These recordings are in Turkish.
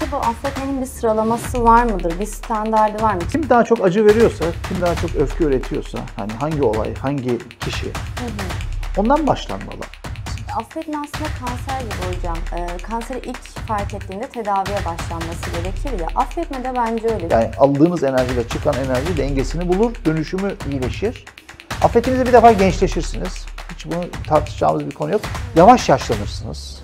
Peki bu affetmenin bir sıralaması var mıdır? Bir standardı var mı? Kim daha çok acı veriyorsa, kim daha çok öfke üretiyorsa, hani hangi olay, hangi kişi, hı hı. ondan başlanmalı. affetme aslında kanser gibi hocam. Ee, kanseri ilk fark ettiğinde tedaviye başlanması gerekir ya. Affetme de bence öyle. Yani aldığımız enerjiyle çıkan enerji dengesini bulur, dönüşümü iyileşir. Affettiğinizde bir defa gençleşirsiniz. Hiç bunu tartışacağımız bir konu yok. Yavaş yaşlanırsınız.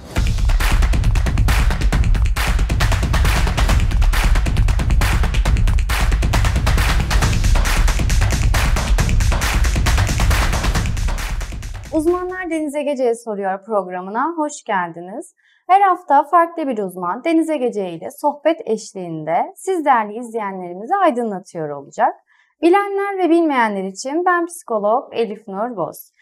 Uzmanlar Deniz Egece'ye soruyor programına hoş geldiniz. Her hafta farklı bir uzman Deniz Egece ile sohbet eşliğinde siz değerli izleyenlerimizi aydınlatıyor olacak. Bilenler ve bilmeyenler için ben psikolog Elif Nur Boz.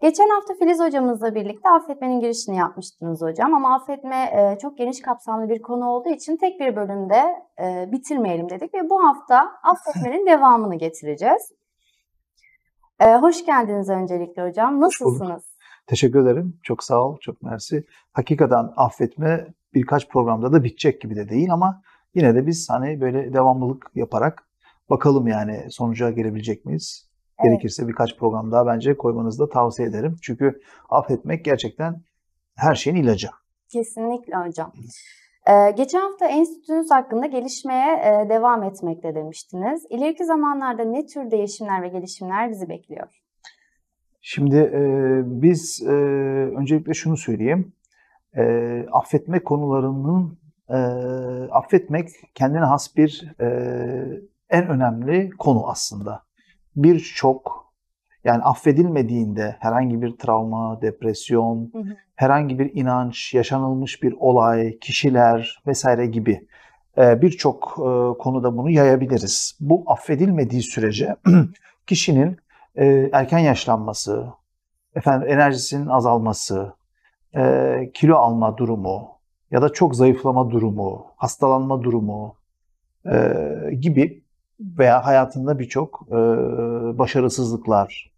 Geçen hafta Filiz hocamızla birlikte affetmenin girişini yapmıştınız hocam ama affetme e, çok geniş kapsamlı bir konu olduğu için tek bir bölümde e, bitirmeyelim dedik ve bu hafta affetmenin devamını getireceğiz. Ee, hoş geldiniz öncelikle hocam. Nasılsınız? Teşekkür ederim. Çok sağ ol. Çok mersi. Hakikaten affetme birkaç programda da bitecek gibi de değil ama yine de biz hani böyle devamlılık yaparak bakalım yani sonuca gelebilecek miyiz? Evet. Gerekirse birkaç program daha bence koymanızı da tavsiye ederim. Çünkü affetmek gerçekten her şeyin ilacı. Kesinlikle hocam. Ee, geçen hafta enstitünüz hakkında gelişmeye e, devam etmekte demiştiniz. İleriki zamanlarda ne tür değişimler ve gelişimler bizi bekliyor? Şimdi e, biz e, öncelikle şunu söyleyeyim. affetme konularının affetmek kendine has bir en önemli konu aslında. Birçok yani affedilmediğinde herhangi bir travma, depresyon, hı hı. herhangi bir inanç, yaşanılmış bir olay, kişiler vesaire gibi e, birçok e, konuda bunu yayabiliriz. Bu affedilmediği sürece kişinin e, erken yaşlanması, efendim enerjisinin azalması, kilo alma durumu ya da çok zayıflama durumu, hastalanma durumu gibi veya hayatında birçok başarısızlıklar,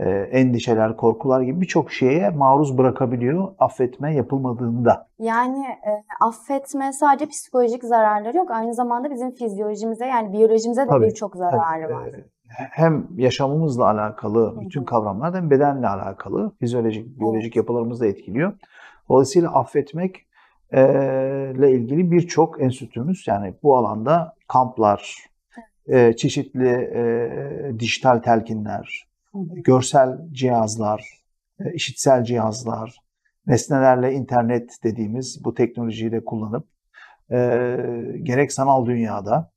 e, endişeler, korkular gibi birçok şeye maruz bırakabiliyor affetme yapılmadığında. Yani e, affetme sadece psikolojik zararları yok. Aynı zamanda bizim fizyolojimize yani biyolojimize de birçok zararı tabii, var. E, hem yaşamımızla alakalı bütün kavramlar hem bedenle alakalı fizyolojik, biyolojik yapılarımızı da etkiliyor. Dolayısıyla affetmek e, ile ilgili birçok enstitümüz yani bu alanda kamplar, çeşitli dijital telkinler, görsel cihazlar, e, işitsel cihazlar, nesnelerle internet dediğimiz bu teknolojiyi de kullanıp e, gerek sanal dünyada,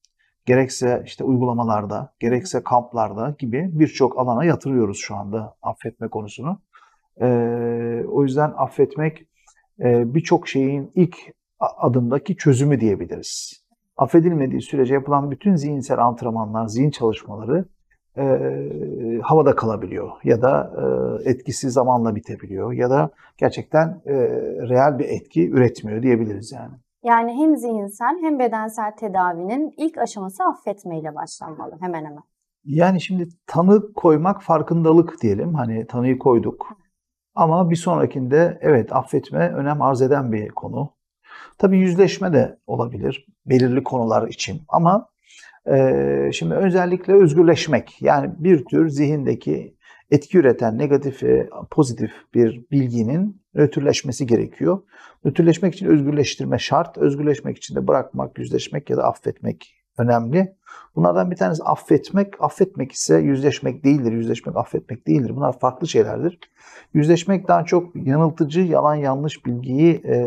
gerekse işte uygulamalarda, gerekse kamplarda gibi birçok alana yatırıyoruz şu anda affetme konusunu. E, o yüzden affetmek e, birçok şeyin ilk adımdaki çözümü diyebiliriz. Affedilmediği sürece yapılan bütün zihinsel antrenmanlar, zihin çalışmaları e, havada kalabiliyor ya da e, etkisi zamanla bitebiliyor ya da gerçekten e, real bir etki üretmiyor diyebiliriz yani. Yani hem zihinsel hem bedensel tedavinin ilk aşaması affetmeyle başlanmalı hemen hemen. Yani şimdi tanı koymak farkındalık diyelim. Hani tanıyı koyduk. Ama bir sonrakinde evet affetme önem arz eden bir konu. Tabii yüzleşme de olabilir belirli konular için ama ee, şimdi özellikle özgürleşmek yani bir tür zihindeki etki üreten negatif pozitif bir bilginin nötrleşmesi gerekiyor. Nötrleşmek için özgürleştirme şart. Özgürleşmek için de bırakmak, yüzleşmek ya da affetmek önemli. Bunlardan bir tanesi affetmek. Affetmek ise yüzleşmek değildir. Yüzleşmek affetmek değildir. Bunlar farklı şeylerdir. Yüzleşmek daha çok yanıltıcı, yalan yanlış bilgiyi e,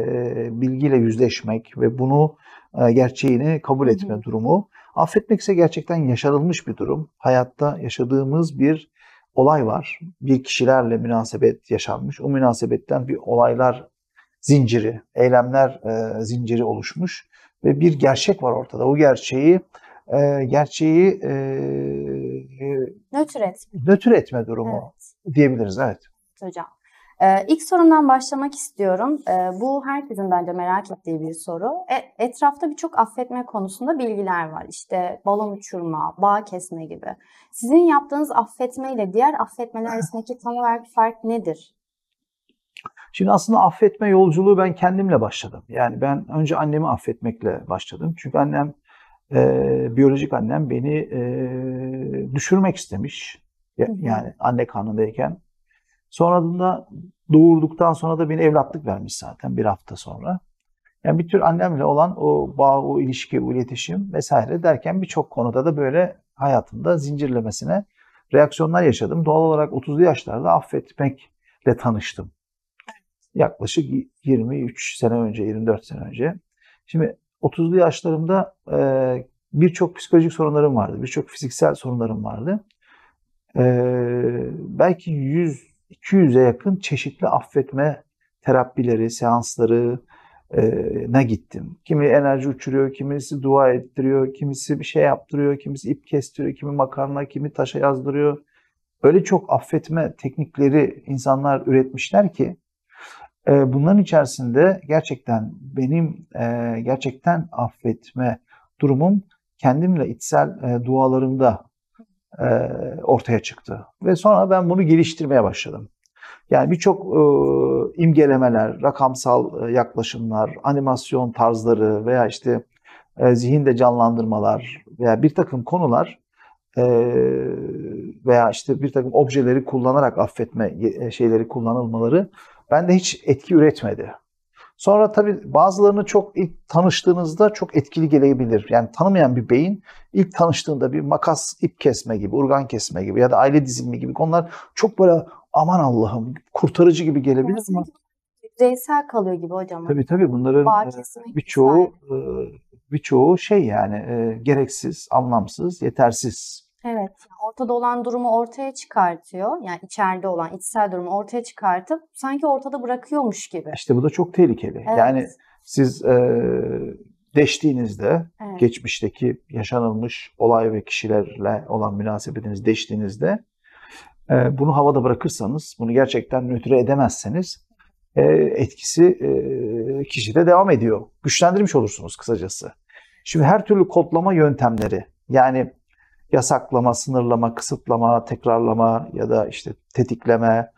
bilgiyle yüzleşmek ve bunu e, gerçeğini kabul etme durumu. Affetmek ise gerçekten yaşanılmış bir durum. Hayatta yaşadığımız bir olay var. Bir kişilerle münasebet yaşanmış. O münasebetten bir olaylar zinciri, eylemler e, zinciri oluşmuş ve bir gerçek var ortada. O gerçeği e, gerçeği e, e nötr etme. Nötr etme durumu evet. diyebiliriz evet. Hocam. Ee, ilk sorumdan başlamak istiyorum. Ee, bu herkesin bence merak ettiği bir soru. E, etrafta birçok affetme konusunda bilgiler var. İşte balon uçurma, bağ kesme gibi. Sizin yaptığınız affetme ile diğer affetmeler arasındaki tam olarak fark nedir? Şimdi aslında affetme yolculuğu ben kendimle başladım. Yani ben önce annemi affetmekle başladım. Çünkü annem, e, biyolojik annem beni e, düşürmek istemiş. Yani anne karnındayken Sonrasında doğurduktan sonra da beni evlatlık vermiş zaten bir hafta sonra. Yani bir tür annemle olan o bağ, o ilişki, o iletişim vesaire derken birçok konuda da böyle hayatımda zincirlemesine reaksiyonlar yaşadım. Doğal olarak 30'lu yaşlarda affetmekle tanıştım. Yaklaşık 23 sene önce, 24 sene önce. Şimdi 30'lu yaşlarımda e, birçok psikolojik sorunlarım vardı, birçok fiziksel sorunlarım vardı. E, belki 100 200'e yakın çeşitli affetme terapileri, seansları e, ne gittim. Kimi enerji uçuruyor, kimisi dua ettiriyor, kimisi bir şey yaptırıyor, kimisi ip kestiriyor, kimi makarna, kimi taşa yazdırıyor. Öyle çok affetme teknikleri insanlar üretmişler ki e, bunların içerisinde gerçekten benim e, gerçekten affetme durumum kendimle içsel dualarımda e, ortaya çıktı. Ve sonra ben bunu geliştirmeye başladım. Yani birçok e, imgelemeler, rakamsal e, yaklaşımlar, animasyon tarzları veya işte e, zihinde canlandırmalar veya bir takım konular e, veya işte bir takım objeleri kullanarak affetme e, şeyleri kullanılmaları bende hiç etki üretmedi. Sonra tabii bazılarını çok ilk tanıştığınızda çok etkili gelebilir. Yani tanımayan bir beyin ilk tanıştığında bir makas, ip kesme gibi, urgan kesme gibi ya da aile dizilimi gibi konular çok böyle aman Allah'ım kurtarıcı gibi gelebilir yani ama yüzeysel kalıyor gibi hocam. Tabii tabii bunların e, birçoğu e, birçoğu şey yani e, gereksiz, anlamsız, yetersiz Evet, ortada olan durumu ortaya çıkartıyor. Yani içeride olan içsel durumu ortaya çıkartıp sanki ortada bırakıyormuş gibi. İşte bu da çok tehlikeli. Evet. Yani siz e, deştiğinizde evet. geçmişteki yaşanılmış olay ve kişilerle olan münasebetiniz deştiğinizde e, bunu havada bırakırsanız, bunu gerçekten nötre edemezseniz e, etkisi e, kişide devam ediyor. Güçlendirmiş olursunuz kısacası. Şimdi her türlü kodlama yöntemleri yani yasaklama, sınırlama, kısıtlama, tekrarlama ya da işte tetikleme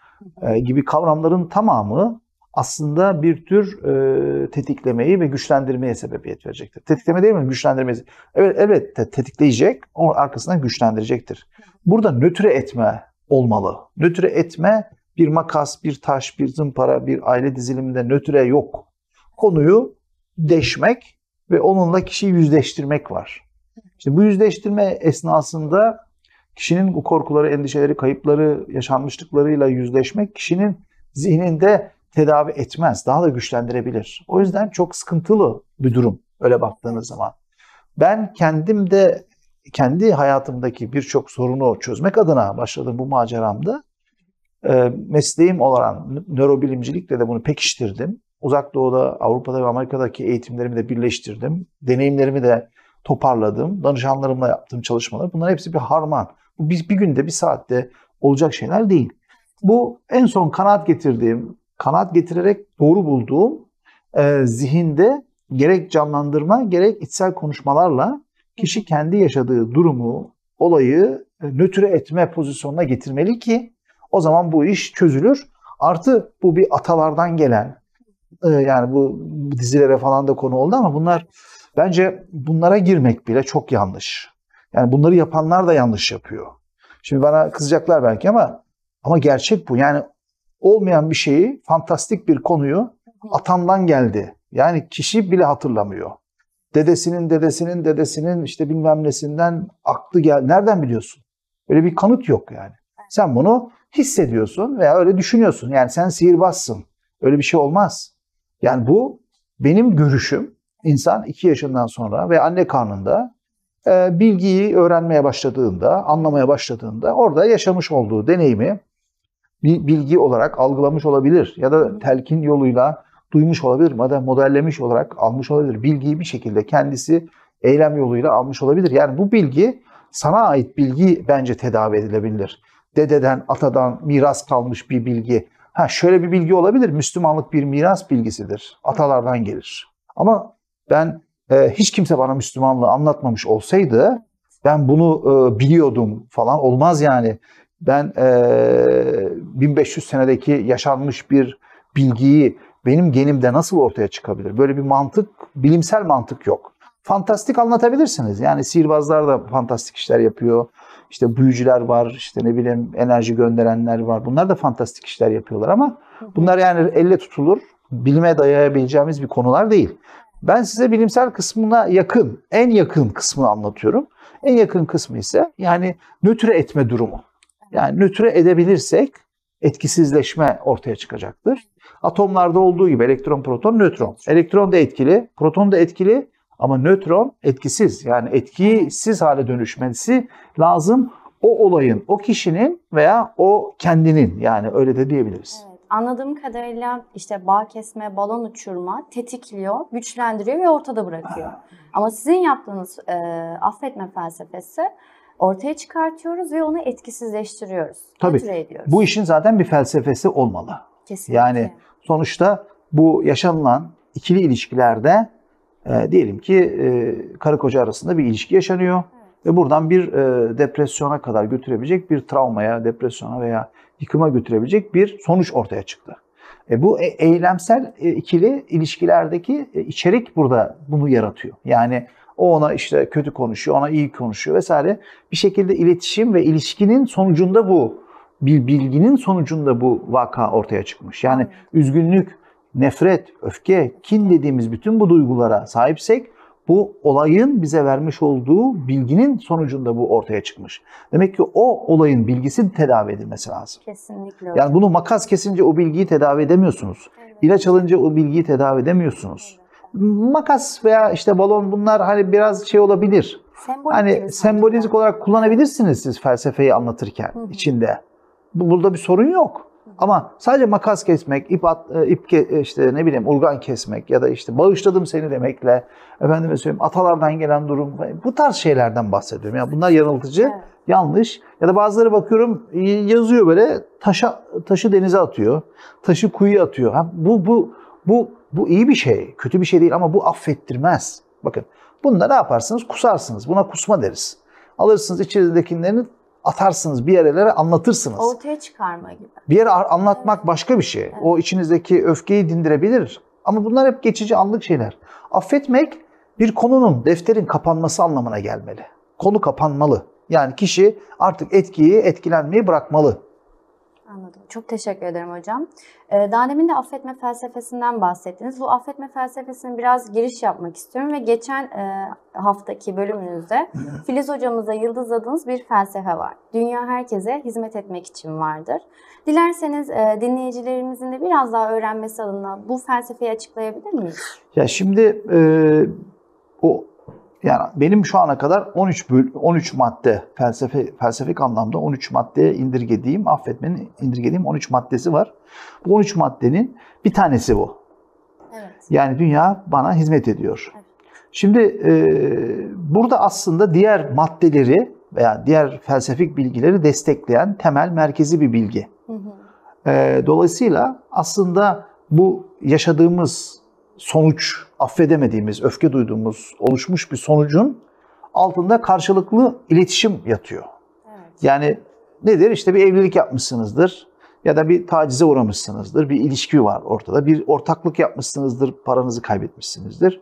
e, gibi kavramların tamamı aslında bir tür e, tetiklemeyi ve güçlendirmeye sebebiyet verecektir. Tetikleme değil mi? Güçlendirme. Evet, elbette tetikleyecek, onun arkasından güçlendirecektir. Burada nötre etme olmalı. Nötre etme bir makas, bir taş, bir zımpara, bir aile diziliminde nötre yok. Konuyu deşmek ve onunla kişiyi yüzleştirmek var. Şimdi bu yüzleştirme esnasında kişinin bu korkuları, endişeleri, kayıpları, yaşanmışlıklarıyla yüzleşmek kişinin zihninde tedavi etmez. Daha da güçlendirebilir. O yüzden çok sıkıntılı bir durum öyle baktığınız zaman. Ben kendim de kendi hayatımdaki birçok sorunu çözmek adına başladığım bu maceramda e, mesleğim olan nörobilimcilikle de bunu pekiştirdim. Uzak Doğu'da, Avrupa'da ve Amerika'daki eğitimlerimi de birleştirdim. Deneyimlerimi de toparladığım, danışanlarımla yaptığım çalışmalar bunlar hepsi bir harman. Bu biz bir günde bir saatte olacak şeyler değil. Bu en son kanaat getirdiğim, kanaat getirerek doğru bulduğum e, zihinde gerek canlandırma gerek içsel konuşmalarla kişi kendi yaşadığı durumu, olayı e, nötre etme pozisyonuna getirmeli ki o zaman bu iş çözülür. Artı bu bir atalardan gelen e, yani bu dizilere falan da konu oldu ama bunlar Bence bunlara girmek bile çok yanlış. Yani bunları yapanlar da yanlış yapıyor. Şimdi bana kızacaklar belki ama ama gerçek bu. Yani olmayan bir şeyi, fantastik bir konuyu atandan geldi. Yani kişi bile hatırlamıyor. Dedesinin, dedesinin, dedesinin işte bilmem nesinden aklı gel. Nereden biliyorsun? Böyle bir kanıt yok yani. Sen bunu hissediyorsun veya öyle düşünüyorsun. Yani sen sihirbazsın. Öyle bir şey olmaz. Yani bu benim görüşüm insan 2 yaşından sonra ve anne karnında e, bilgiyi öğrenmeye başladığında, anlamaya başladığında orada yaşamış olduğu deneyimi bir bilgi olarak algılamış olabilir ya da telkin yoluyla duymuş olabilir ya da modellemiş olarak almış olabilir. Bilgiyi bir şekilde kendisi eylem yoluyla almış olabilir. Yani bu bilgi sana ait bilgi bence tedavi edilebilir. Dededen, atadan miras kalmış bir bilgi. Ha şöyle bir bilgi olabilir. Müslümanlık bir miras bilgisidir. Atalardan gelir. Ama ben e, hiç kimse bana Müslümanlığı anlatmamış olsaydı ben bunu e, biliyordum falan olmaz yani. Ben e, 1500 senedeki yaşanmış bir bilgiyi benim genimde nasıl ortaya çıkabilir? Böyle bir mantık, bilimsel mantık yok. Fantastik anlatabilirsiniz. Yani sihirbazlar da fantastik işler yapıyor. İşte büyücüler var, işte ne bileyim enerji gönderenler var. Bunlar da fantastik işler yapıyorlar ama bunlar yani elle tutulur, bilime dayayabileceğimiz bir konular değil. Ben size bilimsel kısmına yakın, en yakın kısmını anlatıyorum. En yakın kısmı ise yani nötre etme durumu. Yani nötre edebilirsek etkisizleşme ortaya çıkacaktır. Atomlarda olduğu gibi elektron, proton, nötron. Elektron da etkili, proton da etkili ama nötron etkisiz. Yani etkisiz hale dönüşmesi lazım o olayın, o kişinin veya o kendinin yani öyle de diyebiliriz. Evet. Anladığım kadarıyla işte bağ kesme, balon uçurma tetikliyor, güçlendiriyor ve ortada bırakıyor. Ama sizin yaptığınız e, affetme felsefesi ortaya çıkartıyoruz ve onu etkisizleştiriyoruz. Tabii. Bu işin zaten bir felsefesi olmalı. Kesinlikle. Yani sonuçta bu yaşanılan ikili ilişkilerde e, diyelim ki e, karı koca arasında bir ilişki yaşanıyor. Evet ve buradan bir e, depresyona kadar götürebilecek bir travmaya, depresyona veya yıkıma götürebilecek bir sonuç ortaya çıktı. E, bu e, eylemsel e, ikili ilişkilerdeki e, içerik burada bunu yaratıyor. Yani o ona işte kötü konuşuyor, ona iyi konuşuyor vesaire. Bir şekilde iletişim ve ilişkinin sonucunda bu bir bilginin sonucunda bu vaka ortaya çıkmış. Yani üzgünlük, nefret, öfke, kin dediğimiz bütün bu duygulara sahipsek bu olayın bize vermiş olduğu bilginin sonucunda bu ortaya çıkmış. Demek ki o olayın bilgisi tedavi edilmesi lazım. Kesinlikle. Öyle. Yani bunu makas kesince o bilgiyi tedavi edemiyorsunuz. Evet. İlaç alınca o bilgiyi tedavi edemiyorsunuz. Evet. Makas veya işte balon bunlar hani biraz şey olabilir. Sembolik hani sembolizik olarak kullanabilirsiniz siz felsefeyi anlatırken Hı-hı. içinde. Burada bir sorun yok. Ama sadece makas kesmek, ip, at, e, ip ke, e, işte ne bileyim organ kesmek ya da işte bağışladım seni demekle efendime söyleyeyim atalardan gelen durum e, bu tarz şeylerden bahsediyorum. Yani bunlar yanıltıcı, evet. yanlış. Ya da bazıları bakıyorum yazıyor böyle taşa taşı denize atıyor. Taşı kuyuya atıyor. Ha, bu bu bu bu iyi bir şey, kötü bir şey değil ama bu affettirmez. Bakın bunda ne yaparsınız? Kusarsınız. Buna kusma deriz. Alırsınız içeridekilerini atarsınız bir yerlere anlatırsınız. Ortaya çıkarma gibi. Bir yere anlatmak evet. başka bir şey. Evet. O içinizdeki öfkeyi dindirebilir. Ama bunlar hep geçici anlık şeyler. Affetmek bir konunun, defterin kapanması anlamına gelmeli. Konu kapanmalı. Yani kişi artık etkiyi, etkilenmeyi bırakmalı. Anladım. Çok teşekkür ederim hocam. Ee, daha demin de affetme felsefesinden bahsettiniz. Bu affetme felsefesine biraz giriş yapmak istiyorum ve geçen e, haftaki bölümünüzde Filiz hocamıza yıldızladığınız bir felsefe var. Dünya herkese hizmet etmek için vardır. Dilerseniz e, dinleyicilerimizin de biraz daha öğrenmesi adına bu felsefeyi açıklayabilir miyiz? Ya şimdi e, o yani benim şu ana kadar 13 böl 13 madde felsefe felsefik anlamda 13 maddeye indirgediğim, affetmenin indirgediğim 13 maddesi var. Bu 13 maddenin bir tanesi bu. Evet. Yani dünya bana hizmet ediyor. Evet. Şimdi e, burada aslında diğer maddeleri veya diğer felsefik bilgileri destekleyen temel merkezi bir bilgi. Hı hı. E, dolayısıyla aslında bu yaşadığımız sonuç, affedemediğimiz, öfke duyduğumuz, oluşmuş bir sonucun altında karşılıklı iletişim yatıyor. Yani nedir? İşte bir evlilik yapmışsınızdır ya da bir tacize uğramışsınızdır, bir ilişki var ortada, bir ortaklık yapmışsınızdır, paranızı kaybetmişsinizdir.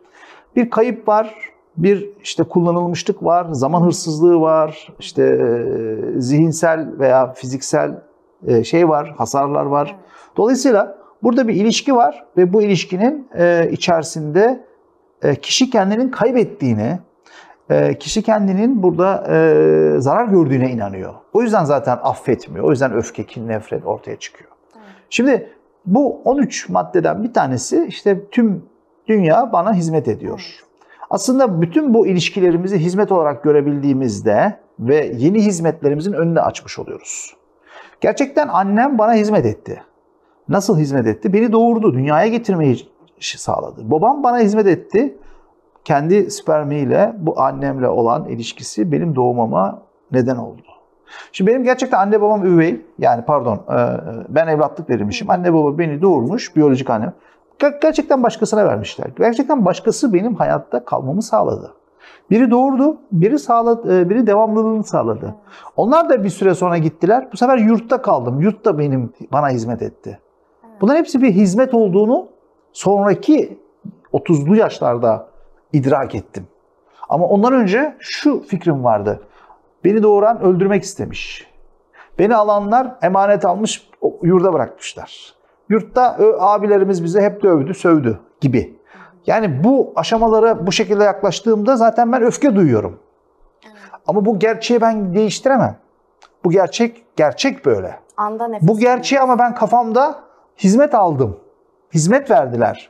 Bir kayıp var, bir işte kullanılmışlık var, zaman hırsızlığı var, işte zihinsel veya fiziksel şey var, hasarlar var. Dolayısıyla Burada bir ilişki var ve bu ilişkinin e, içerisinde e, kişi kendinin kaybettiğini, e, kişi kendinin burada e, zarar gördüğüne inanıyor. O yüzden zaten affetmiyor. O yüzden öfke, kin, nefret ortaya çıkıyor. Şimdi bu 13 maddeden bir tanesi işte tüm dünya bana hizmet ediyor. Aslında bütün bu ilişkilerimizi hizmet olarak görebildiğimizde ve yeni hizmetlerimizin önünü açmış oluyoruz. Gerçekten annem bana hizmet etti. Nasıl hizmet etti? Beni doğurdu. Dünyaya getirmeyi sağladı. Babam bana hizmet etti. Kendi spermiyle bu annemle olan ilişkisi benim doğumama neden oldu. Şimdi benim gerçekten anne babam üvey. Yani pardon e, e, ben evlatlık verilmişim. Anne baba beni doğurmuş. Biyolojik annem. Gerçekten başkasına vermişler. Gerçekten başkası benim hayatta kalmamı sağladı. Biri doğurdu, biri sağladı, e, biri devamlılığını sağladı. Onlar da bir süre sonra gittiler. Bu sefer yurtta kaldım. Yurt da benim bana hizmet etti. Bunların hepsi bir hizmet olduğunu sonraki 30'lu yaşlarda idrak ettim. Ama ondan önce şu fikrim vardı. Beni doğuran öldürmek istemiş. Beni alanlar emanet almış, yurda bırakmışlar. Yurtta abilerimiz bizi hep dövdü, sövdü gibi. Yani bu aşamalara bu şekilde yaklaştığımda zaten ben öfke duyuyorum. Ama bu gerçeği ben değiştiremem. Bu gerçek, gerçek böyle. Anda bu gerçeği ama ben kafamda hizmet aldım. Hizmet verdiler.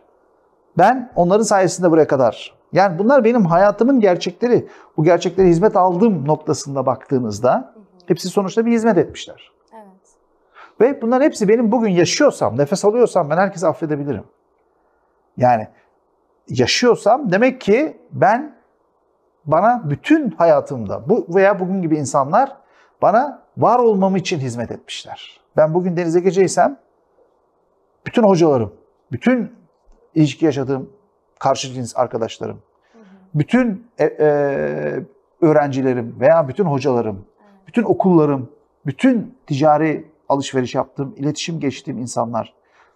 Ben onların sayesinde buraya kadar. Yani bunlar benim hayatımın gerçekleri. Bu gerçekleri hizmet aldığım noktasında baktığınızda hepsi sonuçta bir hizmet etmişler. Evet. Ve bunların hepsi benim bugün yaşıyorsam, nefes alıyorsam ben herkesi affedebilirim. Yani yaşıyorsam demek ki ben bana bütün hayatımda bu veya bugün gibi insanlar bana var olmam için hizmet etmişler. Ben bugün denize geceysem bütün hocalarım, bütün ilişki yaşadığım karşı cins arkadaşlarım, bütün e, e, öğrencilerim veya bütün hocalarım, bütün okullarım, bütün ticari alışveriş yaptığım, iletişim geçtiğim insanlar,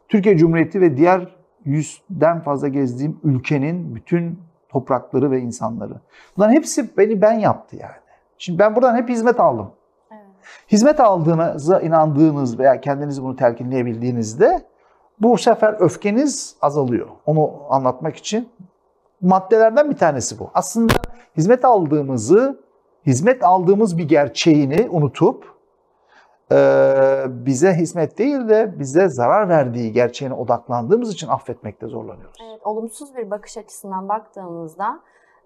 Türkiye Cumhuriyeti ve diğer yüzden fazla gezdiğim ülkenin bütün toprakları ve insanları. Bunların hepsi beni ben yaptı yani. Şimdi ben buradan hep hizmet aldım. Evet. Hizmet aldığınıza inandığınız veya kendinizi bunu telkinleyebildiğinizde bu sefer öfkeniz azalıyor. Onu anlatmak için maddelerden bir tanesi bu. Aslında hizmet aldığımızı, hizmet aldığımız bir gerçeğini unutup e, bize hizmet değil de bize zarar verdiği gerçeğine odaklandığımız için affetmekte zorlanıyoruz. Evet, olumsuz bir bakış açısından baktığımızda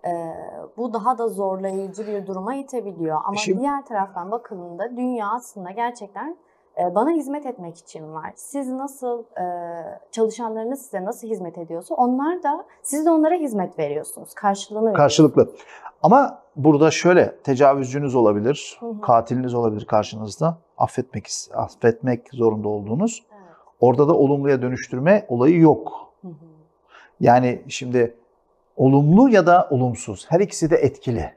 e, bu daha da zorlayıcı bir duruma itebiliyor. Ama e Şimdi, diğer taraftan bakıldığında dünya aslında gerçekten ee, bana hizmet etmek için var. Siz nasıl e, çalışanlarınız size nasıl hizmet ediyorsa onlar da siz de onlara hizmet veriyorsunuz. Karşılığını Karşılıklı. Veriyorsunuz. Ama burada şöyle tecavüzcünüz olabilir, hı hı. katiliniz olabilir karşınızda. Affetmek affetmek zorunda olduğunuz. Evet. Orada da olumluya dönüştürme olayı yok. Hı hı. Yani şimdi olumlu ya da olumsuz her ikisi de etkili.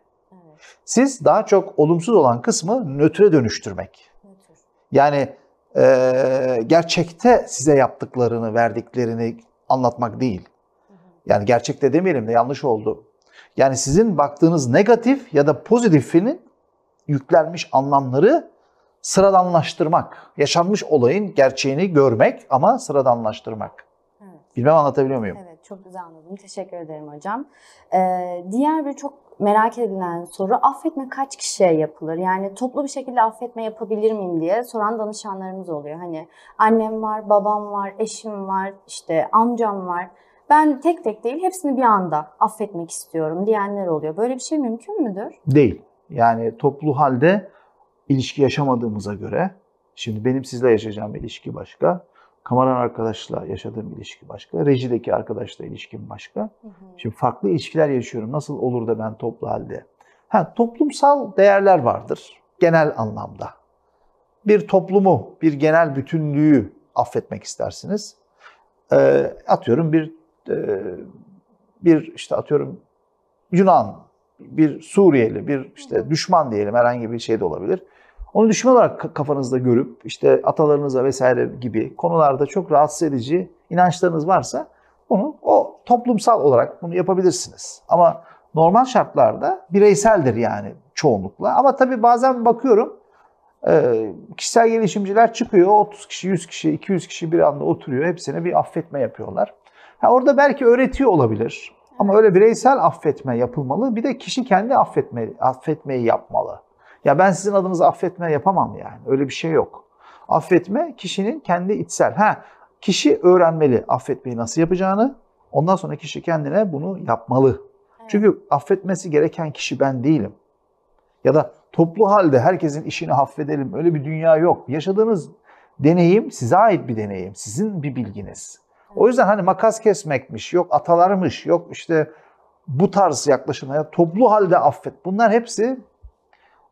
Siz daha çok olumsuz olan kısmı nötre dönüştürmek. Yani e, gerçekte size yaptıklarını, verdiklerini anlatmak değil. Yani gerçekte demeyelim de yanlış oldu. Yani sizin baktığınız negatif ya da pozitifinin yüklenmiş anlamları sıradanlaştırmak. Yaşanmış olayın gerçeğini görmek ama sıradanlaştırmak. Evet. Bilmem anlatabiliyor muyum? Evet çok güzel anladım. Teşekkür ederim hocam. Ee, diğer bir çok merak edilen soru affetme kaç kişiye yapılır? Yani toplu bir şekilde affetme yapabilir miyim diye soran danışanlarımız oluyor. Hani annem var, babam var, eşim var, işte amcam var. Ben tek tek değil hepsini bir anda affetmek istiyorum diyenler oluyor. Böyle bir şey mümkün müdür? Değil. Yani toplu halde ilişki yaşamadığımıza göre şimdi benim sizle yaşayacağım ilişki başka kameran arkadaşla yaşadığım ilişki başka, rejideki arkadaşla ilişkim başka. Hı hı. Şimdi farklı ilişkiler yaşıyorum. Nasıl olur da ben toplu halde? Ha, toplumsal değerler vardır genel anlamda. Bir toplumu, bir genel bütünlüğü affetmek istersiniz. Ee, atıyorum bir e, bir işte atıyorum Yunan, bir Suriyeli, bir işte düşman diyelim herhangi bir şey de olabilir. Onu düşman olarak kafanızda görüp işte atalarınıza vesaire gibi konularda çok rahatsız edici inançlarınız varsa bunu o toplumsal olarak bunu yapabilirsiniz. Ama normal şartlarda bireyseldir yani çoğunlukla. Ama tabii bazen bakıyorum e, kişisel gelişimciler çıkıyor. 30 kişi, 100 kişi, 200 kişi bir anda oturuyor. Hepsine bir affetme yapıyorlar. Ha, orada belki öğretiyor olabilir. Ama öyle bireysel affetme yapılmalı. Bir de kişi kendi affetme, affetmeyi yapmalı. Ya ben sizin adınıza affetme yapamam yani. Öyle bir şey yok. Affetme kişinin kendi içsel. Ha, kişi öğrenmeli affetmeyi nasıl yapacağını. Ondan sonra kişi kendine bunu yapmalı. Çünkü affetmesi gereken kişi ben değilim. Ya da toplu halde herkesin işini affedelim. Öyle bir dünya yok. Yaşadığınız deneyim size ait bir deneyim. Sizin bir bilginiz. O yüzden hani makas kesmekmiş, yok atalarmış, yok işte bu tarz yaklaşımlar, toplu halde affet. Bunlar hepsi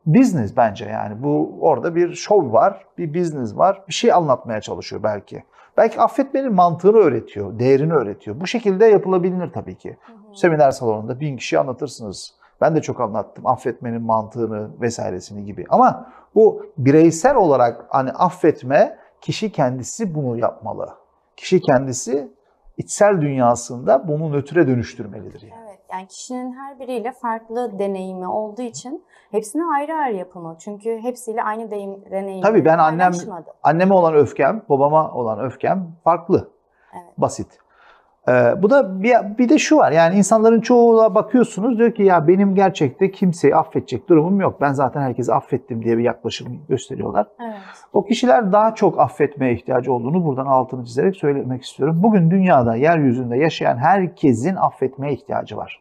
business bence yani. Bu orada bir şov var, bir business var. Bir şey anlatmaya çalışıyor belki. Belki affetmenin mantığını öğretiyor, değerini öğretiyor. Bu şekilde yapılabilir tabii ki. Hı hı. Seminer salonunda bin kişi anlatırsınız. Ben de çok anlattım affetmenin mantığını vesairesini gibi. Ama bu bireysel olarak hani affetme kişi kendisi bunu yapmalı. Kişi kendisi içsel dünyasında bunu nötre dönüştürmelidir. Yani. Evet. Yani kişinin her biriyle farklı deneyimi olduğu için hepsini ayrı ayrı yapımı. Çünkü hepsiyle aynı deyim, deneyimi Tabii ben annem, paylaşmadı. anneme olan öfkem, babama olan öfkem farklı. Evet. Basit. Ee, bu da bir, bir de şu var yani insanların çoğuna bakıyorsunuz diyor ki ya benim gerçekte kimseyi affedecek durumum yok. Ben zaten herkesi affettim diye bir yaklaşım gösteriyorlar. Evet. O kişiler daha çok affetmeye ihtiyacı olduğunu buradan altını çizerek söylemek istiyorum. Bugün dünyada yeryüzünde yaşayan herkesin affetmeye ihtiyacı var.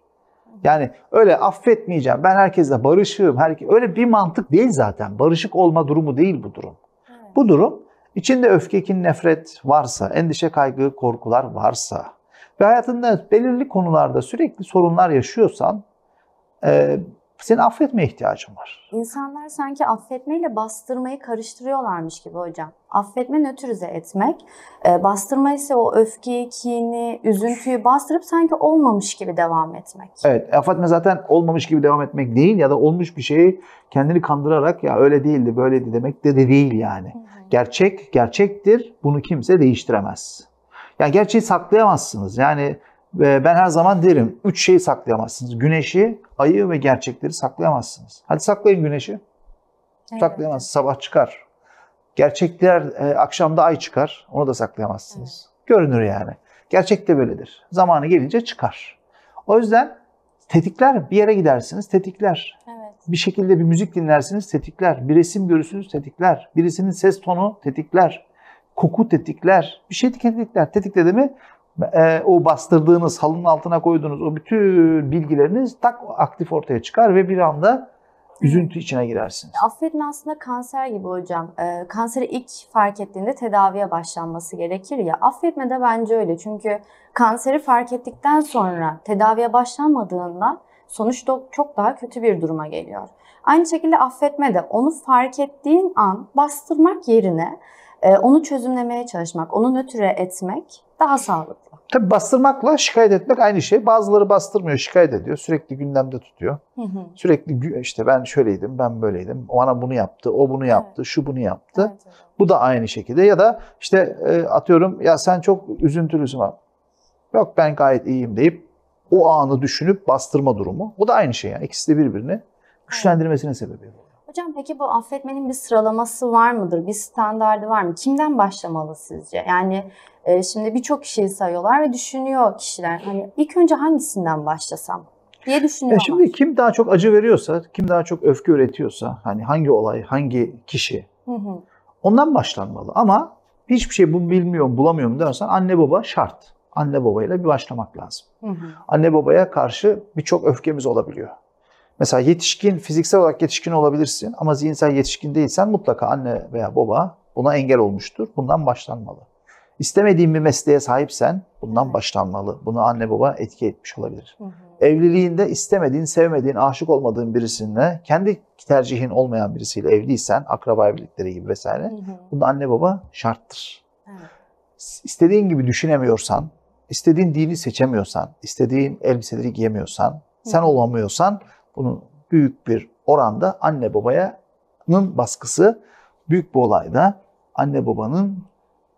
Yani öyle affetmeyeceğim ben herkesle barışığım her öyle bir mantık değil zaten barışık olma durumu değil bu durum. Evet. Bu durum içinde öfke, kin, nefret varsa, endişe, kaygı, korkular varsa, ve hayatında belirli konularda sürekli sorunlar yaşıyorsan e, seni affetmeye ihtiyacın var. İnsanlar sanki affetmeyle bastırmayı karıştırıyorlarmış gibi hocam. Affetme nötrize etmek, e, bastırma ise o öfkeyi, kini, üzüntüyü bastırıp sanki olmamış gibi devam etmek. Evet, affetme zaten olmamış gibi devam etmek değil ya da olmuş bir şeyi kendini kandırarak ya öyle değildi, böyleydi demek de, de değil yani. Hı hı. Gerçek, gerçektir. Bunu kimse değiştiremez yani gerçeği saklayamazsınız. Yani e, ben her zaman derim. Üç şeyi saklayamazsınız. Güneşi, ayı ve gerçekleri saklayamazsınız. Hadi saklayın güneşi. Evet. Saklayamazsınız. Sabah çıkar. Gerçekler e, akşamda ay çıkar. Onu da saklayamazsınız. Evet. Görünür yani. Gerçek de böyledir. Zamanı gelince çıkar. O yüzden tetikler. Bir yere gidersiniz tetikler. Evet. Bir şekilde bir müzik dinlersiniz tetikler. Bir resim görürsünüz tetikler. Birisinin ses tonu tetikler koku tetikler. Bir şey tetikler. Tetikledi mi e, o bastırdığınız, halının altına koyduğunuz o bütün bilgileriniz tak aktif ortaya çıkar ve bir anda üzüntü içine girersiniz. Affetme aslında kanser gibi hocam. E, kanseri ilk fark ettiğinde tedaviye başlanması gerekir ya. Affetme de bence öyle. Çünkü kanseri fark ettikten sonra tedaviye başlanmadığında sonuç çok daha kötü bir duruma geliyor. Aynı şekilde affetme de onu fark ettiğin an bastırmak yerine ee, onu çözümlemeye çalışmak, onu nötre etmek daha sağlıklı. Tabi bastırmakla şikayet etmek aynı şey. Bazıları bastırmıyor, şikayet ediyor. Sürekli gündemde tutuyor. Hı hı. Sürekli işte ben şöyleydim, ben böyleydim. O ana bunu yaptı, o bunu yaptı, evet. şu bunu yaptı. Evet, evet. Bu da aynı şekilde. Ya da işte e, atıyorum ya sen çok üzüntülüsün abi. Yok ben gayet iyiyim deyip o anı düşünüp bastırma durumu. Bu da aynı şey yani. İkisi de birbirini güçlendirmesine sebep oluyor. Hocam peki bu affetmenin bir sıralaması var mıdır? Bir standardı var mı? Kimden başlamalı sizce? Yani e, şimdi birçok kişiyi sayıyorlar ve düşünüyor kişiler. Hani ilk önce hangisinden başlasam diye düşünüyorlar. E şimdi kim daha çok acı veriyorsa, kim daha çok öfke üretiyorsa, hani hangi olay, hangi kişi? Hı hı. Ondan başlanmalı ama hiçbir şey bu bilmiyorum, bulamıyorum dersen anne baba şart. Anne babayla bir başlamak lazım. Hı hı. Anne babaya karşı birçok öfkemiz olabiliyor. Mesela yetişkin, fiziksel olarak yetişkin olabilirsin ama zihinsel yetişkin değilsen mutlaka anne veya baba buna engel olmuştur. Bundan başlanmalı. İstemediğin bir mesleğe sahipsen bundan başlanmalı. Bunu anne baba etki etmiş olabilir. Hı hı. Evliliğinde istemediğin, sevmediğin, aşık olmadığın birisinle, kendi tercihin olmayan birisiyle evliysen, akraba evlilikleri gibi vesaire, hı hı. bunda anne baba şarttır. Hı. İstediğin gibi düşünemiyorsan, istediğin dini seçemiyorsan, istediğin elbiseleri giyemiyorsan, sen olamıyorsan bunu büyük bir oranda anne babanın baskısı büyük bir olayda anne babanın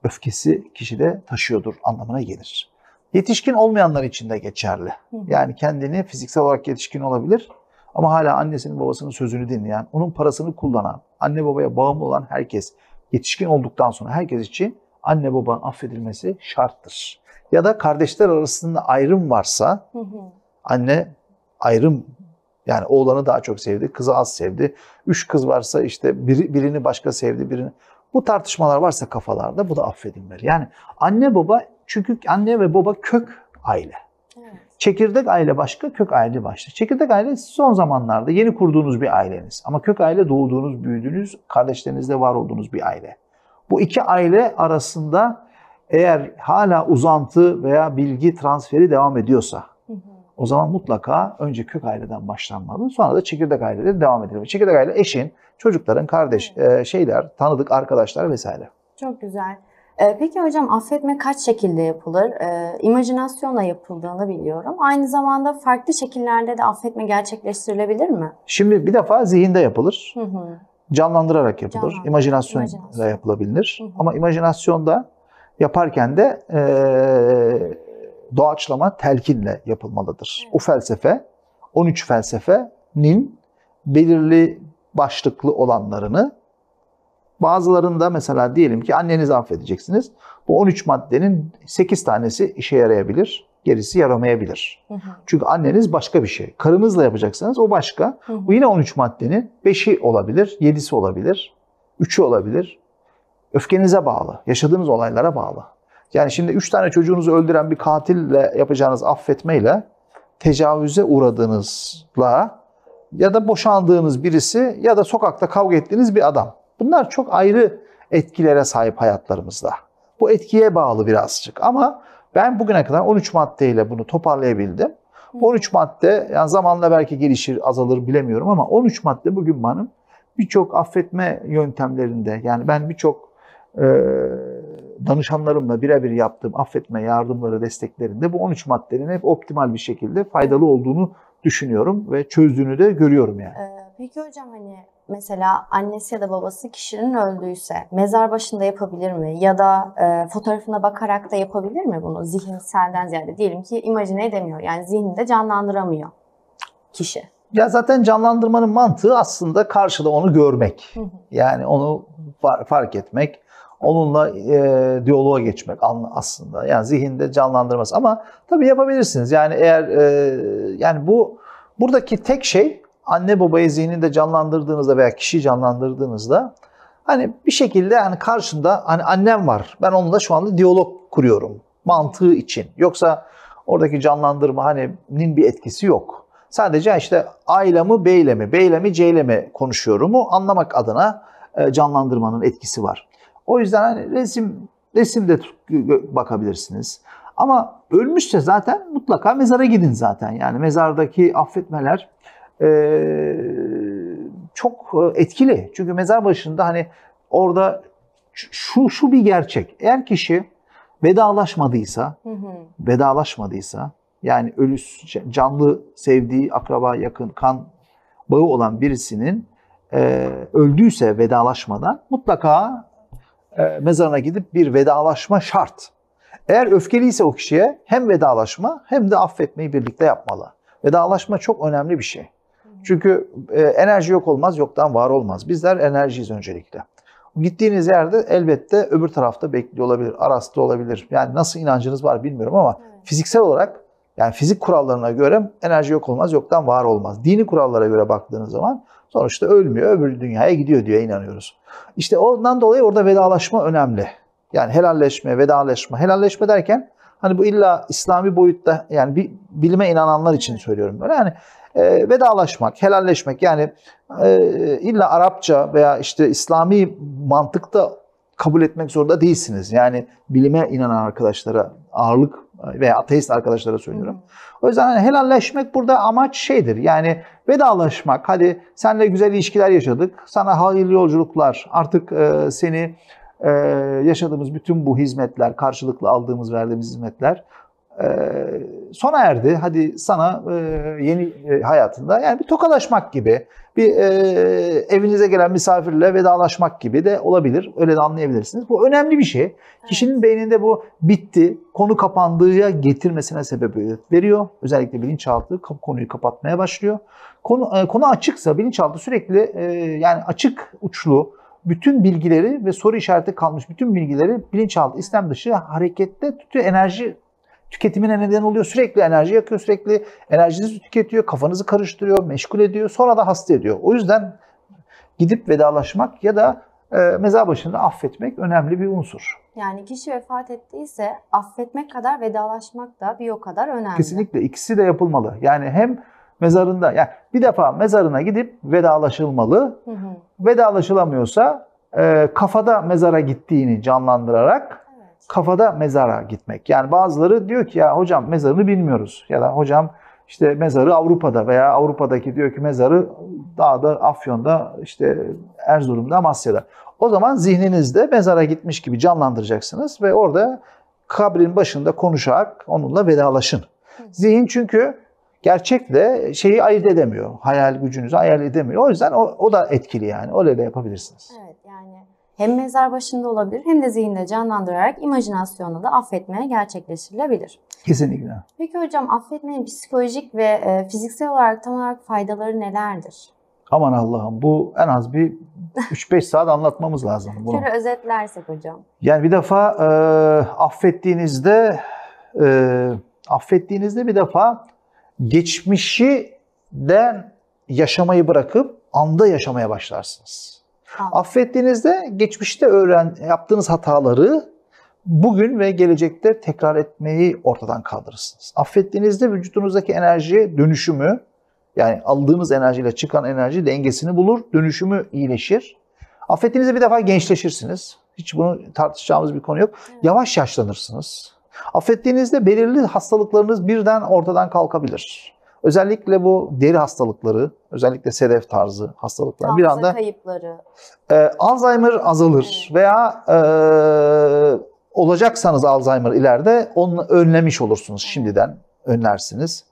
öfkesi kişide taşıyordur anlamına gelir. Yetişkin olmayanlar için de geçerli. Yani kendini fiziksel olarak yetişkin olabilir ama hala annesinin babasının sözünü dinleyen, onun parasını kullanan, anne babaya bağımlı olan herkes yetişkin olduktan sonra herkes için anne babanın affedilmesi şarttır. Ya da kardeşler arasında ayrım varsa anne ayrım yani oğlanı daha çok sevdi, kızı az sevdi. Üç kız varsa işte biri, birini başka sevdi, birini. Bu tartışmalar varsa kafalarda bu da affedilmeli. Yani anne baba çünkü anne ve baba kök aile. Çekirdek aile başka, kök aile başka. Çekirdek aile son zamanlarda yeni kurduğunuz bir aileniz. Ama kök aile doğduğunuz, büyüdüğünüz, kardeşlerinizle var olduğunuz bir aile. Bu iki aile arasında eğer hala uzantı veya bilgi transferi devam ediyorsa, o zaman mutlaka önce kök aileden başlanmalı. Sonra da çekirdek ailede devam edilmeli. Çekirdek aile eşin, çocukların, kardeş, e, şeyler, tanıdık arkadaşlar vesaire. Çok güzel. E, peki hocam affetme kaç şekilde yapılır? E, yapıldığını biliyorum. Aynı zamanda farklı şekillerde de affetme gerçekleştirilebilir mi? Şimdi bir defa zihinde yapılır. Canlandırarak yapılır. Canlandır. İmajinasyonla imajinasyon. yapılabilir. Ama imajinasyonda yaparken de e, doğaçlama telkinle yapılmalıdır. O felsefe, 13 felsefenin belirli başlıklı olanlarını bazılarında mesela diyelim ki annenizi affedeceksiniz. Bu 13 maddenin 8 tanesi işe yarayabilir, gerisi yaramayabilir. Hı hı. Çünkü anneniz başka bir şey. Karınızla yapacaksanız o başka. Hı hı. Bu yine 13 maddenin 5'i olabilir, 7'si olabilir, 3'ü olabilir. Öfkenize bağlı, yaşadığınız olaylara bağlı. Yani şimdi üç tane çocuğunuzu öldüren bir katille yapacağınız affetmeyle tecavüze uğradığınızla ya da boşandığınız birisi ya da sokakta kavga ettiğiniz bir adam. Bunlar çok ayrı etkilere sahip hayatlarımızda. Bu etkiye bağlı birazcık ama ben bugüne kadar 13 maddeyle bunu toparlayabildim. 13 madde yani zamanla belki gelişir, azalır bilemiyorum ama 13 madde bugün benim birçok affetme yöntemlerinde yani ben birçok e, danışanlarımla birebir yaptığım affetme yardımları desteklerinde bu 13 maddenin hep optimal bir şekilde faydalı olduğunu düşünüyorum ve çözdüğünü de görüyorum yani. Ee, peki hocam hani mesela annesi ya da babası kişinin öldüyse mezar başında yapabilir mi? Ya da e, fotoğrafına bakarak da yapabilir mi bunu? Zihinselden ziyade diyelim ki imajine edemiyor. Yani zihninde canlandıramıyor kişi. Ya zaten canlandırmanın mantığı aslında karşıda onu görmek. Yani onu fark etmek onunla e, diyaloğa geçmek aslında. Yani zihinde canlandırması. Ama tabii yapabilirsiniz. Yani eğer e, yani bu buradaki tek şey anne babayı zihninde canlandırdığınızda veya kişi canlandırdığınızda hani bir şekilde hani karşında hani annem var. Ben onunla şu anda diyalog kuruyorum mantığı için. Yoksa oradaki canlandırma hani'nin bir etkisi yok. Sadece işte A ile mi B ile mi, B ile mi C ile mi konuşuyorum mu anlamak adına e, canlandırmanın etkisi var. O yüzden hani resim resimde bakabilirsiniz. Ama ölmüşse zaten mutlaka mezara gidin zaten. Yani mezardaki affetmeler e, çok e, etkili. Çünkü mezar başında hani orada şu şu bir gerçek. Eğer kişi vedalaşmadıysa, hı hı. vedalaşmadıysa yani ölü canlı sevdiği akraba yakın kan bağı olan birisinin e, öldüyse vedalaşmadan mutlaka e, mezarına gidip bir vedalaşma şart. Eğer öfkeliyse o kişiye hem vedalaşma hem de affetmeyi birlikte yapmalı. Vedalaşma çok önemli bir şey. Çünkü e, enerji yok olmaz, yoktan var olmaz. Bizler enerjiyiz öncelikle. Gittiğiniz yerde elbette öbür tarafta bekliyor olabilir, arasta olabilir. Yani nasıl inancınız var bilmiyorum ama fiziksel olarak yani fizik kurallarına göre enerji yok olmaz, yoktan var olmaz. Dini kurallara göre baktığınız zaman Sonuçta ölmüyor, öbür dünyaya gidiyor diye inanıyoruz. İşte ondan dolayı orada vedalaşma önemli. Yani helalleşme, vedalaşma. Helalleşme derken hani bu illa İslami boyutta yani bir bilime inananlar için söylüyorum böyle. Yani e, vedalaşmak, helalleşmek yani e, illa Arapça veya işte İslami mantıkta kabul etmek zorunda değilsiniz. Yani bilime inanan arkadaşlara ağırlık veya ateist arkadaşlara söylüyorum. O yüzden hani helalleşmek burada amaç şeydir. Yani vedalaşmak. Hadi senle güzel ilişkiler yaşadık. Sana hayırlı yolculuklar. Artık e, seni e, yaşadığımız bütün bu hizmetler, karşılıklı aldığımız, verdiğimiz hizmetler ee, sona erdi. Hadi sana e, yeni e, hayatında yani bir tokalaşmak gibi, bir e, evinize gelen misafirle vedalaşmak gibi de olabilir. Öyle de anlayabilirsiniz. Bu önemli bir şey. Evet. Kişinin beyninde bu bitti, konu kapandığıya getirmesine sebep veriyor. Özellikle bilinçaltı konuyu kapatmaya başlıyor. Konu, konu açıksa bilinçaltı sürekli yani açık uçlu, bütün bilgileri ve soru işareti kalmış bütün bilgileri bilinçaltı istem dışı harekette tutuyor enerji tüketimine neden oluyor. Sürekli enerji yakıyor, sürekli enerjinizi tüketiyor, kafanızı karıştırıyor, meşgul ediyor, sonra da hasta ediyor. O yüzden gidip vedalaşmak ya da e, mezar başında affetmek önemli bir unsur. Yani kişi vefat ettiyse affetmek kadar vedalaşmak da bir o kadar önemli. Kesinlikle ikisi de yapılmalı. Yani hem mezarında yani bir defa mezarına gidip vedalaşılmalı. Hı hı. Vedalaşılamıyorsa e, kafada mezara gittiğini canlandırarak kafada mezara gitmek. Yani bazıları diyor ki ya hocam mezarını bilmiyoruz ya da hocam işte mezarı Avrupa'da veya Avrupa'daki diyor ki mezarı dağda, Afyon'da, işte Erzurum'da, Amasya'da. O zaman zihninizde mezara gitmiş gibi canlandıracaksınız ve orada kabrin başında konuşarak onunla vedalaşın. Zihin çünkü gerçekle şeyi ayırt edemiyor. Hayal gücünüzü ayırt edemiyor. O yüzden o, o da etkili yani. Öyle de yapabilirsiniz. Evet hem mezar başında olabilir hem de zihinde canlandırarak imajinasyonla da affetmeye gerçekleştirilebilir. Kesinlikle. Peki hocam affetmenin psikolojik ve e, fiziksel olarak tam olarak faydaları nelerdir? Aman Allah'ım bu en az bir 3-5 saat anlatmamız lazım. Bunu. Şöyle özetlersek hocam. Yani bir defa e, affettiğinizde e, affettiğinizde bir defa geçmişi de yaşamayı bırakıp anda yaşamaya başlarsınız. Tamam. Affettiğinizde geçmişte öğren yaptığınız hataları bugün ve gelecekte tekrar etmeyi ortadan kaldırırsınız. Affettiğinizde vücudunuzdaki enerji dönüşümü yani aldığınız enerjiyle çıkan enerji dengesini bulur, dönüşümü iyileşir. Affettiğinizde bir defa gençleşirsiniz. Hiç bunu tartışacağımız bir konu yok. Yavaş yaşlanırsınız. Affettiğinizde belirli hastalıklarınız birden ortadan kalkabilir. Özellikle bu deri hastalıkları, özellikle sedef tarzı hastalıklar Hafıza bir anda kayıpları. E, Alzheimer azalır evet. veya e, olacaksanız Alzheimer ileride onu önlemiş olursunuz şimdiden önlersiniz.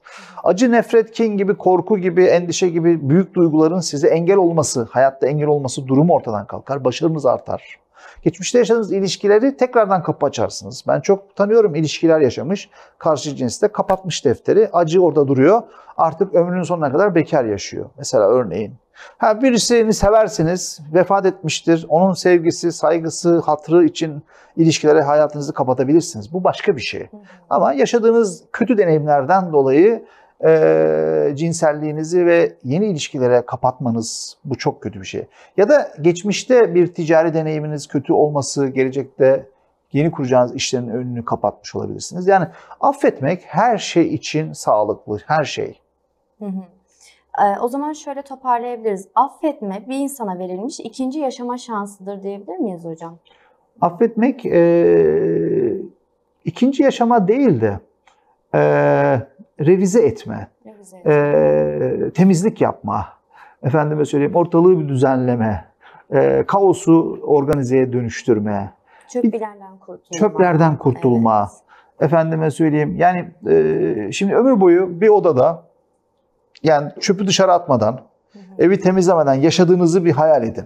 Acı, nefret, kin gibi, korku gibi, endişe gibi büyük duyguların size engel olması, hayatta engel olması durumu ortadan kalkar, başarınız artar geçmişte yaşadığınız ilişkileri tekrardan kapı açarsınız. Ben çok tanıyorum ilişkiler yaşamış. Karşı cinste kapatmış defteri. Acı orada duruyor. Artık ömrünün sonuna kadar bekar yaşıyor. Mesela örneğin. Ha, birisini seversiniz, vefat etmiştir. Onun sevgisi, saygısı, hatırı için ilişkilere hayatınızı kapatabilirsiniz. Bu başka bir şey. Ama yaşadığınız kötü deneyimlerden dolayı e, cinselliğinizi ve yeni ilişkilere kapatmanız bu çok kötü bir şey. Ya da geçmişte bir ticari deneyiminiz kötü olması gelecekte yeni kuracağınız işlerin önünü kapatmış olabilirsiniz. Yani affetmek her şey için sağlıklı, her şey. Hı hı. Ee, o zaman şöyle toparlayabiliriz. Affetme bir insana verilmiş ikinci yaşama şansıdır diyebilir miyiz hocam? Affetmek e, ikinci yaşama değil de e, revize etme, revize etme. E, temizlik yapma, efendime söyleyeyim ortalığı bir düzenleme, e, kaosu organizeye dönüştürme, çöplerden kurtulma, çöplerden kurtulma evet. efendime söyleyeyim yani e, şimdi ömür boyu bir odada yani çöpü dışarı atmadan, hı hı. evi temizlemeden yaşadığınızı bir hayal edin.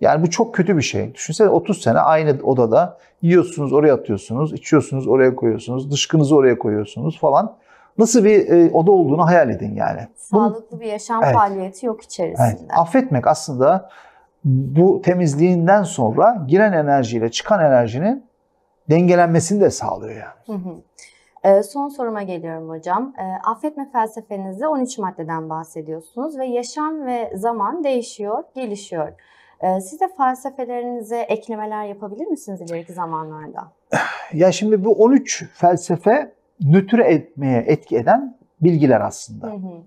Yani bu çok kötü bir şey. Düşünsene 30 sene aynı odada yiyorsunuz, oraya atıyorsunuz, içiyorsunuz, oraya koyuyorsunuz, dışkınızı oraya koyuyorsunuz falan nasıl bir e, oda olduğunu hayal edin yani. Sağlıklı bir yaşam evet, faaliyeti yok içerisinde. Evet. Affetmek aslında bu temizliğinden sonra giren enerjiyle çıkan enerjinin dengelenmesini de sağlıyor yani. Hı hı. E, son soruma geliyorum hocam. E, affetme felsefenizde 13 maddeden bahsediyorsunuz ve yaşam ve zaman değişiyor, gelişiyor. E, siz de felsefelerinize eklemeler yapabilir misiniz ileriki zamanlarda? Ya şimdi bu 13 felsefe nötr etmeye etki eden bilgiler aslında. Hı hı.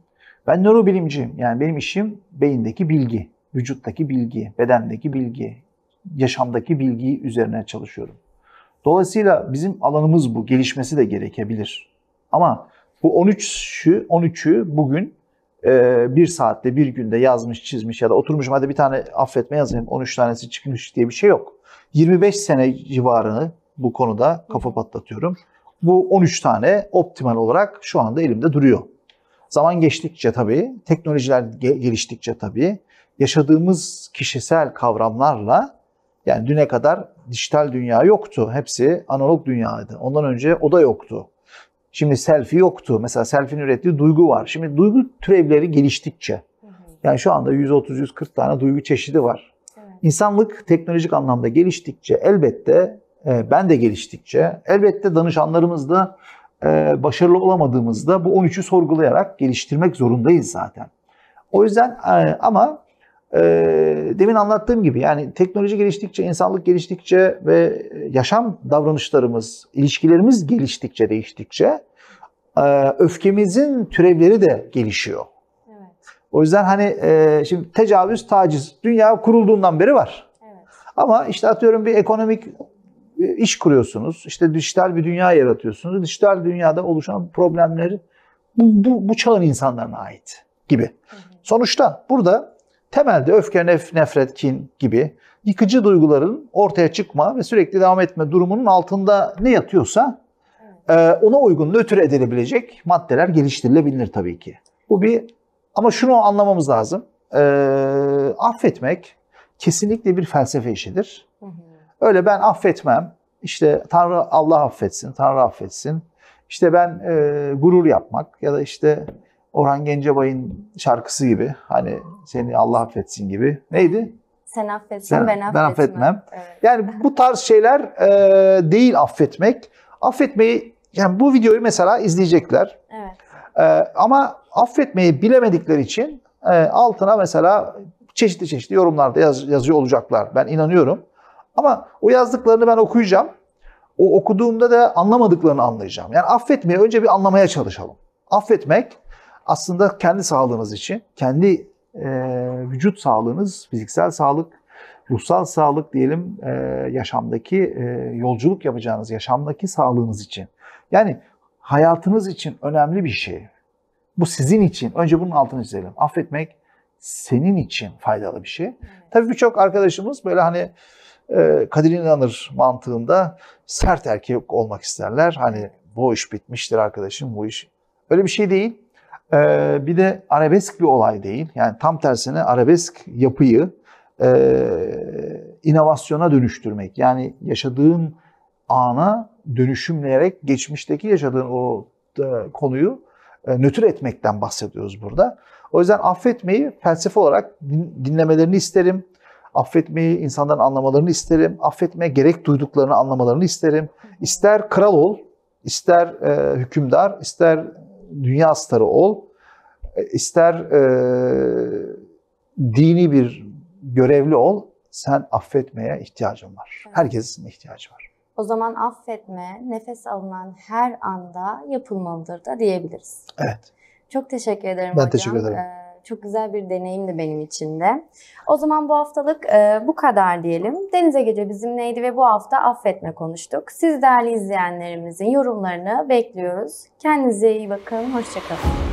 Ben nörobilimciyim. Yani benim işim beyindeki bilgi, vücuttaki bilgi, bedendeki bilgi, yaşamdaki bilgi üzerine çalışıyorum. Dolayısıyla bizim alanımız bu. Gelişmesi de gerekebilir. Ama bu 13'ü 13'ü bugün e, bir saatte, bir günde yazmış, çizmiş ya da oturmuşum hadi bir tane affetme yazayım 13 tanesi çıkmış diye bir şey yok. 25 sene civarını bu konuda kafa patlatıyorum. Bu 13 tane optimal olarak şu anda elimde duruyor. Zaman geçtikçe tabii, teknolojiler geliştikçe tabii yaşadığımız kişisel kavramlarla yani düne kadar dijital dünya yoktu. Hepsi analog dünyaydı. Ondan önce o da yoktu. Şimdi selfie yoktu. Mesela selfie'nin ürettiği duygu var. Şimdi duygu türevleri geliştikçe. Yani şu anda 130-140 tane duygu çeşidi var. İnsanlık teknolojik anlamda geliştikçe elbette e, ben de geliştikçe elbette danışanlarımız da e, başarılı olamadığımızda bu 13'ü sorgulayarak geliştirmek zorundayız zaten. O yüzden e, ama demin anlattığım gibi yani teknoloji geliştikçe, insanlık geliştikçe ve yaşam davranışlarımız, ilişkilerimiz geliştikçe, değiştikçe öfkemizin türevleri de gelişiyor. O yüzden hani şimdi tecavüz, taciz dünya kurulduğundan beri var. Evet. Ama işte atıyorum bir ekonomik e, iş kuruyorsunuz. işte dijital bir dünya yaratıyorsunuz. Dijital dünyada oluşan problemleri bu, bu, bu çağın insanlarına ait gibi. Sonuçta burada temelde öfke, nef, nefret, kin gibi yıkıcı duyguların ortaya çıkma ve sürekli devam etme durumunun altında ne yatıyorsa e, ona uygun nötr edilebilecek maddeler geliştirilebilir tabii ki. Bu bir ama şunu anlamamız lazım. E, affetmek kesinlikle bir felsefe işidir. Öyle ben affetmem. İşte Tanrı Allah affetsin, Tanrı affetsin. İşte ben e, gurur yapmak ya da işte Orhan Gencebay'ın şarkısı gibi hani seni Allah affetsin gibi. Neydi? Sen affetsin, Sen, ben, affetmem. ben affetmem. Evet. Yani bu tarz şeyler e, değil affetmek. Affetmeyi, yani bu videoyu mesela izleyecekler. Evet. E, ama affetmeyi bilemedikleri için e, altına mesela çeşitli çeşitli yorumlarda yaz, yazıyor olacaklar. Ben inanıyorum. Ama o yazdıklarını ben okuyacağım. O okuduğumda da anlamadıklarını anlayacağım. Yani affetmeye önce bir anlamaya çalışalım. Affetmek aslında kendi sağlığınız için, kendi e, vücut sağlığınız, fiziksel sağlık, ruhsal sağlık diyelim e, yaşamdaki e, yolculuk yapacağınız yaşamdaki sağlığınız için. Yani hayatınız için önemli bir şey. Bu sizin için. Önce bunun altını çizelim. Affetmek senin için faydalı bir şey. Evet. Tabii birçok arkadaşımız böyle hani ee, Kadir İnanır mantığında sert erkek olmak isterler. Hani bu iş bitmiştir arkadaşım bu iş. Öyle bir şey değil. Ee, bir de arabesk bir olay değil. Yani tam tersine arabesk yapıyı e, inovasyona dönüştürmek. Yani yaşadığın ana dönüşümleyerek geçmişteki yaşadığın o e, konuyu e, nötr etmekten bahsediyoruz burada. O yüzden affetmeyi felsefe olarak dinlemelerini isterim. Affetmeyi insanların anlamalarını isterim. Affetme gerek duyduklarını anlamalarını isterim. İster kral ol, ister e, hükümdar, ister dünya starı ol, e, ister e, dini bir görevli ol. Sen affetmeye ihtiyacın var. Herkesin ihtiyacı var. O zaman affetme nefes alınan her anda yapılmalıdır da diyebiliriz. Evet. Çok teşekkür ederim ben hocam. Ben teşekkür ederim. Ee, çok güzel bir deneyimdi benim için de. O zaman bu haftalık e, bu kadar diyelim. Denize Gece bizimleydi ve bu hafta affetme konuştuk. Siz değerli izleyenlerimizin yorumlarını bekliyoruz. Kendinize iyi bakın. Hoşçakalın.